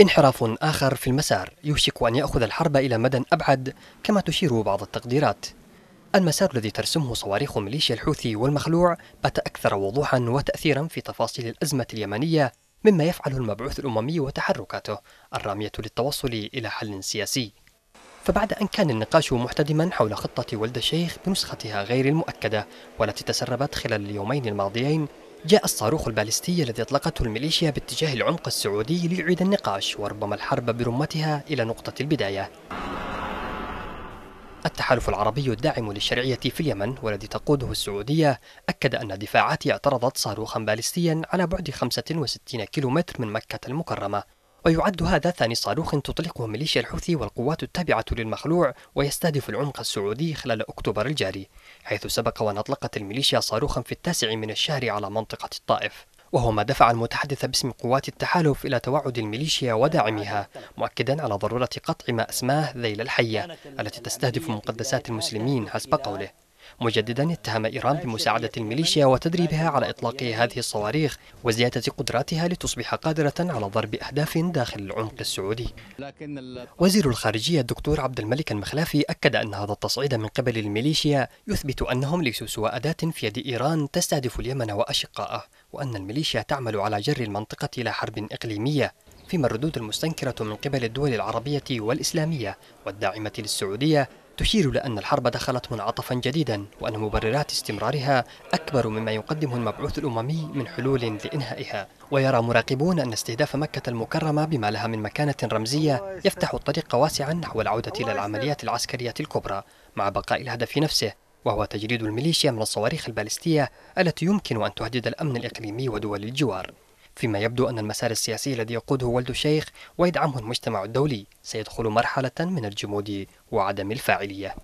انحراف آخر في المسار يوشك أن يأخذ الحرب إلى مدى أبعد كما تشير بعض التقديرات المسار الذي ترسمه صواريخ ميليشيا الحوثي والمخلوع بات أكثر وضوحا وتأثيرا في تفاصيل الأزمة اليمنية مما يفعله المبعوث الأممي وتحركاته الرامية للتوصل إلى حل سياسي فبعد أن كان النقاش محتدما حول خطة ولد الشيخ بنسختها غير المؤكدة والتي تسربت خلال اليومين الماضيين جاء الصاروخ البالستي الذي أطلقته الميليشيا باتجاه العمق السعودي ليعيد النقاش وربما الحرب برمتها إلى نقطة البداية التحالف العربي الداعم للشرعية في اليمن والذي تقوده السعودية أكد أن دفاعاته اعترضت صاروخا باليستيا على بعد 65 كيلومتر من مكة المكرمة ويعد هذا ثاني صاروخ تطلقه ميليشيا الحوثي والقوات التابعة للمخلوع ويستهدف العمق السعودي خلال أكتوبر الجاري حيث سبق وأن أطلقت الميليشيا صاروخا في التاسع من الشهر على منطقة الطائف وهو ما دفع المتحدث باسم قوات التحالف إلى توعد الميليشيا وداعمها مؤكدا على ضرورة قطع ما أسماه ذيل الحية التي تستهدف مقدسات المسلمين حسب قوله مجددا اتهم إيران بمساعدة الميليشيا وتدريبها على إطلاق هذه الصواريخ وزيادة قدراتها لتصبح قادرة على ضرب أهداف داخل العمق السعودي وزير الخارجية الدكتور عبد الملك المخلافي أكد أن هذا التصعيد من قبل الميليشيا يثبت أنهم ليسوا سوى أداة في يد إيران تستهدف اليمن وأشقائه وأن الميليشيا تعمل على جر المنطقة إلى حرب إقليمية فيما الردود المستنكرة من قبل الدول العربية والإسلامية والداعمة للسعودية تشير إلى أن الحرب دخلت منعطفا جديدا وأن مبررات استمرارها أكبر مما يقدمه المبعوث الأممي من حلول لإنهائها ويرى مراقبون أن استهداف مكة المكرمة بما لها من مكانة رمزية يفتح الطريق واسعا نحو العودة إلى العمليات العسكرية الكبرى مع بقاء الهدف نفسه وهو تجريد الميليشيا من الصواريخ البالستية التي يمكن أن تهدد الأمن الإقليمي ودول الجوار فيما يبدو أن المسار السياسي الذي يقوده ولد الشيخ ويدعمه المجتمع الدولي سيدخل مرحلة من الجمود وعدم الفاعلية